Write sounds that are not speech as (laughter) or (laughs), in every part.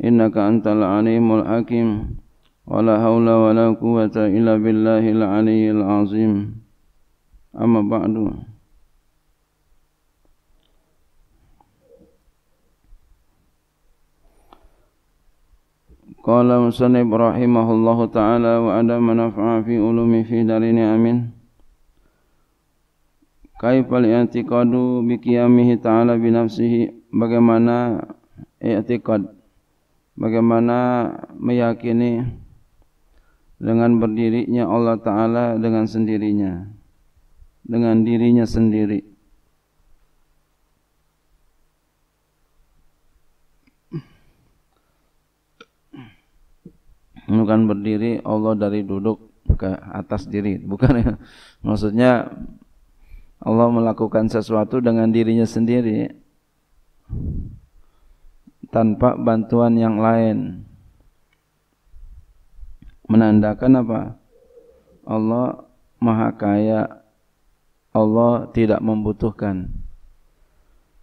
إنك أنت العليم الحكيم ولا حول ولا قوة إلا بالله العلي العظيم أما بعد قال مسلم رحمه الله تعالى وعلى من نفع في علوم في دارين آمين كيف الاعتقاد بقيامه تعالى بنفسه bagaimana i'tiqad bagaimana meyakini dengan berdirinya Allah Ta'ala dengan sendirinya dengan dirinya sendiri bukan berdiri Allah dari duduk ke atas diri bukan ya maksudnya Allah melakukan sesuatu dengan dirinya sendiri tanpa bantuan yang lain menandakan apa Allah maha kaya Allah tidak membutuhkan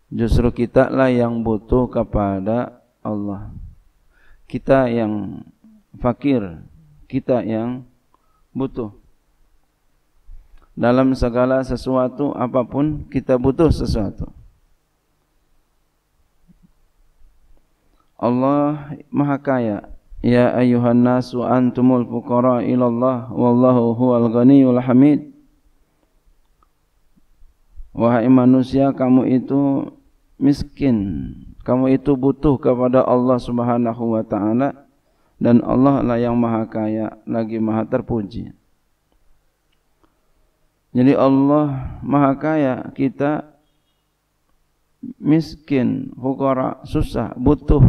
justru kita lah yang butuh kepada Allah kita yang fakir kita yang butuh dalam segala sesuatu apapun kita butuh sesuatu Allah Maha Kaya Ya ayuhan nasu antumul fuqara ilallah Wallahu huwal ghaniyul hamid Wahai manusia kamu itu miskin Kamu itu butuh kepada Allah subhanahu wa ta'ala Dan Allah lah yang maha kaya lagi maha terpuji Jadi Allah maha kaya kita miskin, fukara, susah, butuh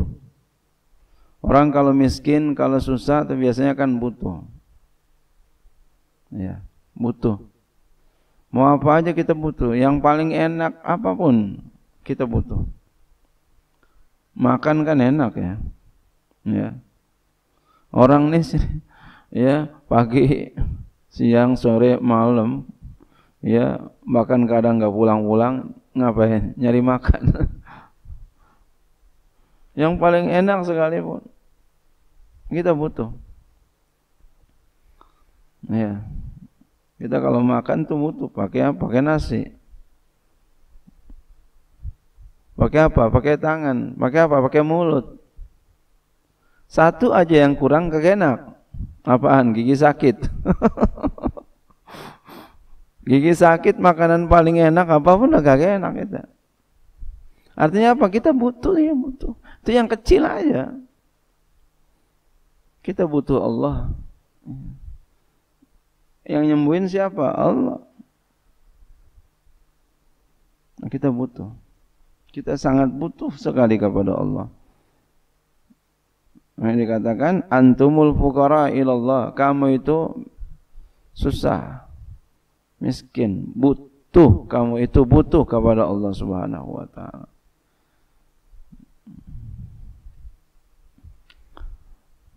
Orang kalau miskin, kalau susah itu biasanya kan butuh. Ya, butuh. Mau apa aja kita butuh. Yang paling enak apapun kita butuh. Makan kan enak ya. Ya. Orang nih ya pagi, siang, sore, malam ya bahkan kadang nggak pulang-pulang ngapain nyari makan (laughs) yang paling enak sekali pun. Kita butuh. Ya. Kita kalau makan tuh butuh pakai apa? Pakai nasi. Pakai apa? Pakai tangan. Pakai apa? Pakai mulut. Satu aja yang kurang kegenak. Apaan? Gigi sakit. (laughs) Gigi sakit makanan paling enak apapun agak enak kita. Artinya apa? Kita butuh ya butuh. Itu yang kecil aja. Kita butuh Allah. Yang nyembuhin siapa? Allah. Kita butuh. Kita sangat butuh sekali kepada Allah. Yang dikatakan antumul fuqara ilallah. Kamu itu susah, miskin, butuh. Kamu itu butuh kepada Allah Subhanahu wa taala.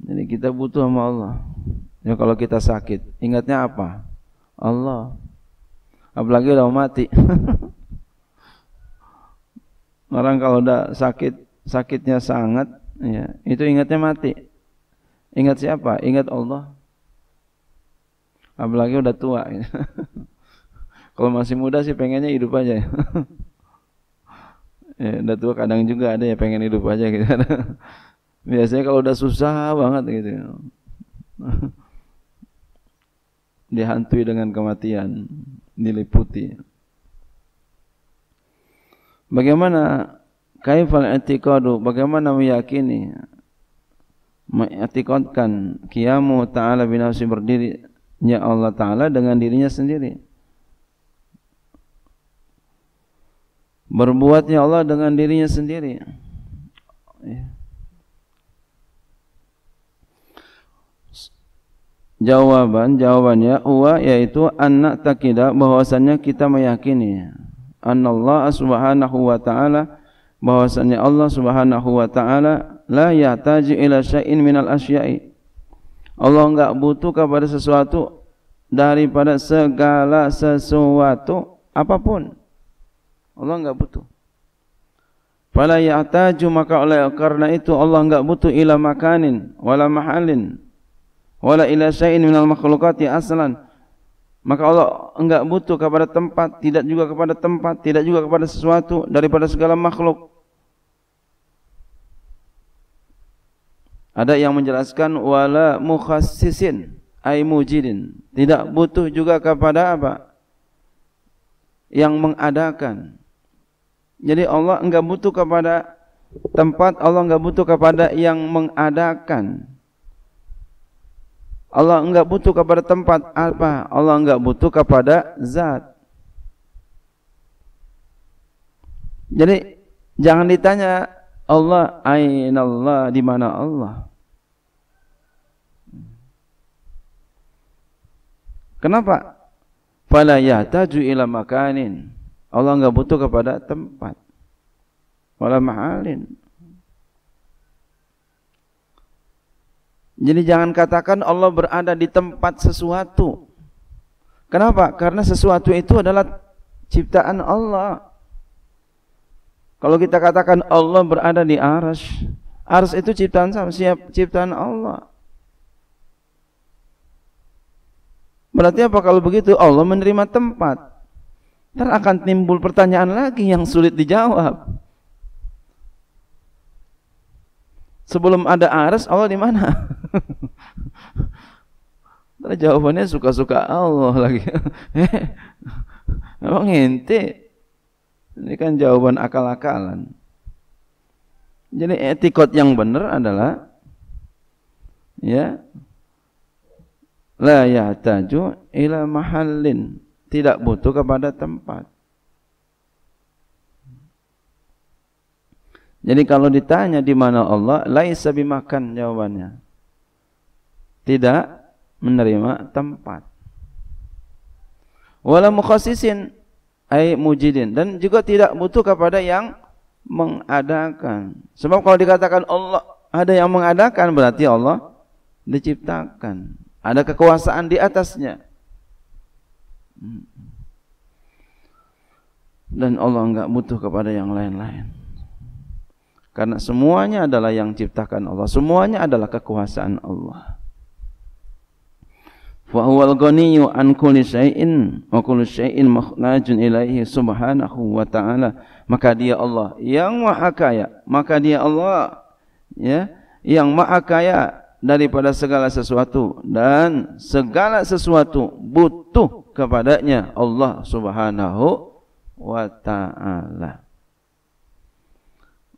Jadi kita butuh sama Allah. Ya kalau kita sakit, ingatnya apa? Allah. Apalagi udah mati. (laughs) Orang kalau udah sakit, sakitnya sangat, ya, itu ingatnya mati. Ingat siapa? Ingat Allah. Apalagi udah tua. Gitu. (laughs) kalau masih muda sih pengennya hidup aja. (laughs) Ya, udah tua kadang juga ada ya pengen hidup aja gitu. Biasanya kalau udah susah banget gitu. (laughs) Dihantui dengan kematian, diliputi. Bagaimana kaifal i'tiqadu? Bagaimana meyakini? Mengikatkan kiamu ta'ala binafsi berdiri ya Allah ta'ala dengan dirinya sendiri. Berbuatnya Allah dengan dirinya sendiri. Ya. jawaban jawabannya wa yaitu anak takida bahwasannya kita meyakini anallah subhanahu wa ta'ala bahwasannya Allah subhanahu wa ta'ala la yataji ila syai'in minal asyai Allah enggak butuh kepada sesuatu daripada segala sesuatu apapun Allah enggak butuh Fala ya'taju maka oleh karena itu Allah enggak butuh ila makanin wala mahalin wala ila syai'in minal makhluqati aslan maka Allah enggak butuh kepada tempat tidak juga kepada tempat tidak juga kepada sesuatu daripada segala makhluk ada yang menjelaskan wala mukhassisin ay mujirin, tidak butuh juga kepada apa yang mengadakan jadi Allah enggak butuh kepada tempat Allah enggak butuh kepada yang mengadakan Allah enggak butuh kepada tempat apa? Allah enggak butuh kepada zat. Jadi jangan ditanya Allah aina Allah di mana Allah. Kenapa? Fala yahtaju ila makanin. Allah enggak butuh kepada tempat. Wala mahalin. Jadi jangan katakan Allah berada di tempat sesuatu. Kenapa? Karena sesuatu itu adalah ciptaan Allah. Kalau kita katakan Allah berada di aras, aras itu ciptaan sama siap ciptaan Allah. Berarti apa kalau begitu Allah menerima tempat? Ntar akan timbul pertanyaan lagi yang sulit dijawab. Sebelum ada aras Allah di mana? Terus (laughs) jawabannya suka-suka Allah lagi. (laughs) Eh, emang ente? Ini kan jawaban akal-akalan. Jadi etikot yang benar adalah ya la yahtaju ila mahallin tidak butuh kepada tempat. Jadi kalau ditanya di mana Allah, laisa bimakan jawabannya tidak menerima tempat. Wala mukhassisin mujidin dan juga tidak butuh kepada yang mengadakan. Sebab kalau dikatakan Allah ada yang mengadakan berarti Allah diciptakan. Ada kekuasaan di atasnya. Dan Allah enggak butuh kepada yang lain-lain. Karena semuanya adalah yang ciptakan Allah. Semuanya adalah kekuasaan Allah. fa huwa al-ghaniyyu an kulli shay'in wa kullu shay'in mukhrajun ilaihi subhanahu wa ta'ala maka dia Allah yang maha kaya maka dia Allah ya yang maha kaya daripada segala sesuatu dan segala sesuatu butuh kepadanya Allah subhanahu wa ta'ala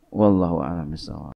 wallahu a'lam bissawab